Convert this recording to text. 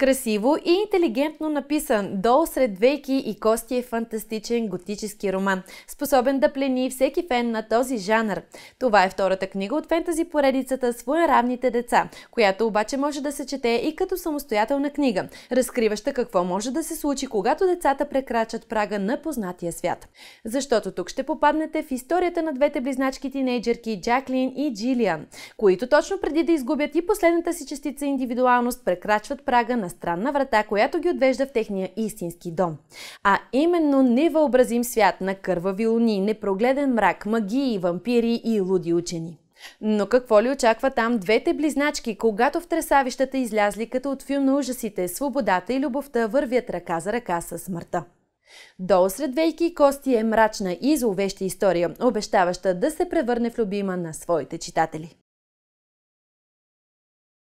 Красиво и интелигентно написан, долу сред вейки и кости е фантастичен готически роман, способен да плени всеки фен на този жанр. Това е втората книга от фентази поредицата Своеравните деца, която обаче може да се чете и като самостоятелна книга, разкриваща какво може да се случи, когато децата прекрачат прага на познатия свят. Защото тук ще попаднете в историята на двете близначки тинейджерки Джаклин и Джилиан, които точно преди да изгубят и последната си частица индивидуалност прекрачват прага на на странна врата, която ги отвежда в техния истински дом. А именно невъобразим свят на кървави луни, непрогледен мрак, магии, вампири и луди учени. Но какво ли очаква там двете близначки, когато в тресавищата излязли като от филм на ужасите «Свободата и любовта вървят ръка за ръка със смъртта»? Долу сред вейки и кости е мрачна и зловеща история, обещаваща да се превърне в любима на своите читатели.